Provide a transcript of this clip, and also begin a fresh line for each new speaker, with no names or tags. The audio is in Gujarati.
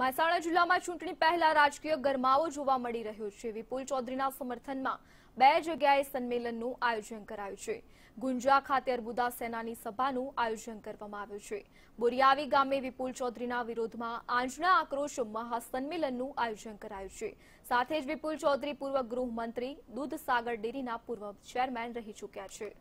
મહેસાણા જિલ્લામાં ચૂંટણી પહેલા રાજકીય ગરમાવો જોવા મળી રહ્યો છે વિપુલ ચૌધરીના સમર્થનમાં બે જગ્યાએ સંમેલનનું આયોજન કરાયું છે ગુંજા ખાતે અરબુદા સેનાની સભાનું આયોજન કરવામાં આવ્યું છે બોરિયાવી ગામે વિપુલ ચૌધરીના વિરોધમાં આંજણા આક્રોશ મહાસંમેલનનું આયોજન કરાયું છે સાથે જ વિપુલ ચૌધરી પૂર્વ ગૃહમંત્રી દૂધસાગર ડેરીના પૂર્વ ચેરમેન રહી ચૂક્યા છે